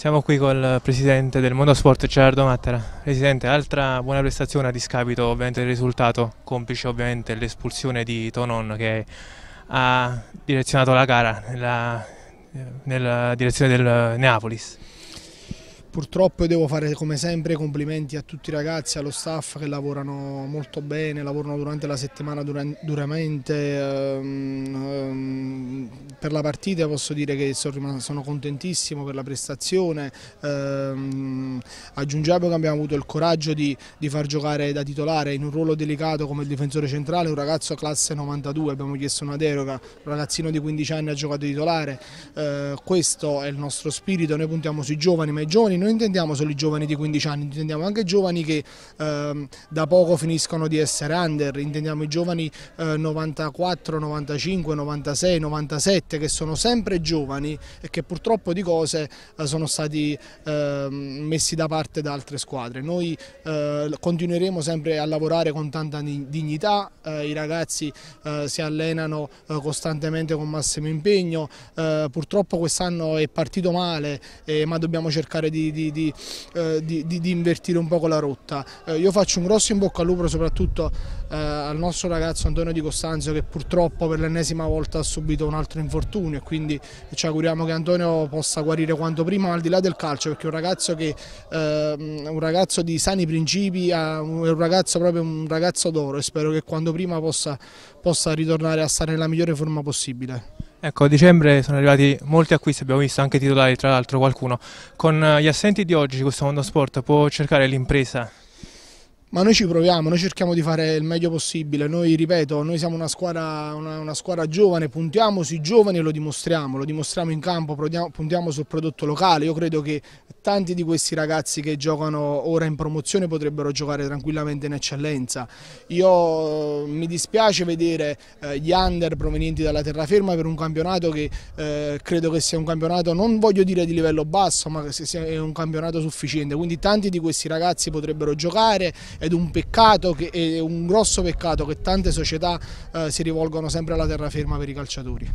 Siamo qui col presidente del Monosport Gerardo Mattera. Presidente, altra buona prestazione a discapito ovviamente del risultato, complice ovviamente l'espulsione di Tonon che ha direzionato la gara nella, eh, nella direzione del Neapolis. Purtroppo devo fare come sempre complimenti a tutti i ragazzi, allo staff che lavorano molto bene, lavorano durante la settimana duramente. Ehm, ehm, per la partita posso dire che sono contentissimo per la prestazione, ehm, Aggiungiamo che abbiamo avuto il coraggio di, di, far giocare da titolare in un ruolo delicato come il difensore centrale, un ragazzo classe 92, abbiamo chiesto una deroga, un ragazzino di 15 anni ha giocato titolare, eh, questo è il nostro spirito, noi puntiamo sui giovani, ma i giovani non intendiamo solo i giovani di 15 anni, intendiamo anche i giovani che eh, da poco finiscono di essere under, intendiamo i giovani eh, 94, 95, 96, 97 che sono sempre giovani e che purtroppo di cose eh, sono stati ehm, messi da parte forte da altre squadre. Noi eh, continueremo sempre a lavorare con tanta dignità, eh, i ragazzi eh, si allenano eh, costantemente con massimo impegno, eh, purtroppo quest'anno è partito male eh, ma dobbiamo cercare di, di, di, di, invertire un poco la rotta. io faccio un grosso in bocca al lupo soprattutto al nostro ragazzo Antonio Di Costanzo che purtroppo per l'ennesima volta ha subito un altro infortunio e quindi ci auguriamo che Antonio possa guarire quanto prima al di là del calcio perché è un ragazzo che Ehm, un ragazzo di sani principi, è un ragazzo proprio un ragazzo d'oro e spero che quanto prima possa, possa ritornare a stare nella migliore forma possibile. Ecco, a dicembre sono arrivati molti acquisti, abbiamo visto anche titolari, tra l'altro qualcuno. Con eh, gli assenti di oggi questo mondo sport può cercare l'impresa ma noi ci proviamo, noi cerchiamo di fare il meglio possibile, noi ripeto, noi siamo una squadra, una, una squadra giovane, puntiamo sui giovani e lo dimostriamo, lo dimostriamo in campo, puntiamo sul prodotto locale, io credo che tanti di questi ragazzi che giocano ora in promozione potrebbero giocare tranquillamente in eccellenza, io mi dispiace vedere eh, gli under provenienti dalla terraferma per un campionato che eh, credo che sia un campionato, non voglio dire di livello basso, ma che sia un campionato sufficiente, quindi tanti di questi ragazzi potrebbero giocare ed un peccato, che, è un grosso peccato che tante società eh, si rivolgono sempre alla terraferma per i calciatori.